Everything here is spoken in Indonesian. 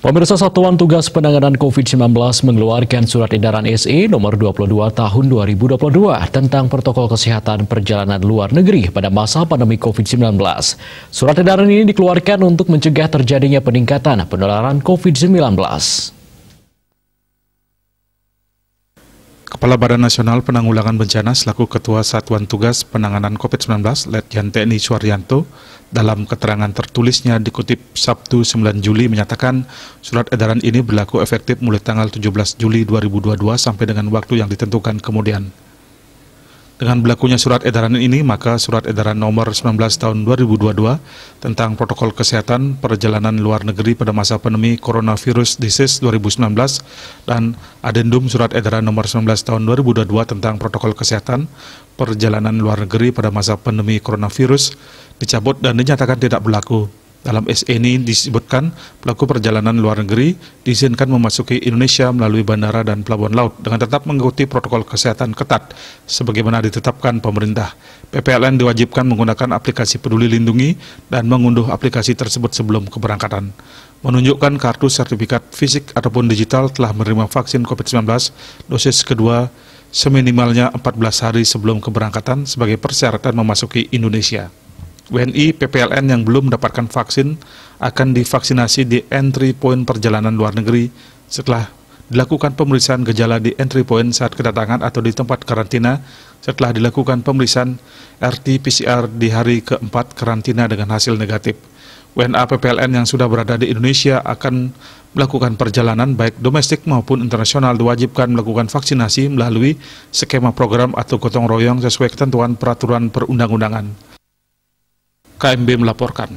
Pemirsa Satuan Tugas Penanganan COVID-19 mengeluarkan surat edaran SE nomor 22 tahun 2022 tentang protokol kesehatan perjalanan luar negeri pada masa pandemi COVID-19. Surat edaran ini dikeluarkan untuk mencegah terjadinya peningkatan penularan COVID-19. Kepala Badan Nasional Penanggulangan Bencana selaku Ketua Satuan Tugas Penanganan COVID-19 Letjen TNI Suharyanto dalam keterangan tertulisnya dikutip Sabtu 9 Juli menyatakan surat edaran ini berlaku efektif mulai tanggal 17 Juli 2022 sampai dengan waktu yang ditentukan kemudian. Dengan berlakunya surat edaran ini, maka surat edaran nomor 19 tahun 2022 tentang protokol kesehatan perjalanan luar negeri pada masa pandemi coronavirus disease 2019 dan adendum surat edaran nomor 19 tahun 2022 tentang protokol kesehatan perjalanan luar negeri pada masa pandemi coronavirus dicabut dan dinyatakan tidak berlaku. Dalam SE ini disebutkan pelaku perjalanan luar negeri diizinkan memasuki Indonesia melalui bandara dan pelabuhan laut dengan tetap mengikuti protokol kesehatan ketat sebagaimana ditetapkan pemerintah. PPLN diwajibkan menggunakan aplikasi Peduli Lindungi dan mengunduh aplikasi tersebut sebelum keberangkatan. Menunjukkan kartu sertifikat fisik ataupun digital telah menerima vaksin COVID-19 dosis kedua seminimalnya 14 hari sebelum keberangkatan sebagai persyaratan memasuki Indonesia. WNI PPLN yang belum mendapatkan vaksin akan divaksinasi di entry point perjalanan luar negeri setelah dilakukan pemeriksaan gejala di entry point saat kedatangan atau di tempat karantina setelah dilakukan pemeriksaan RT-PCR di hari keempat karantina dengan hasil negatif. WNA PPLN yang sudah berada di Indonesia akan melakukan perjalanan baik domestik maupun internasional diwajibkan melakukan vaksinasi melalui skema program atau gotong royong sesuai ketentuan peraturan perundang-undangan. KMB melaporkan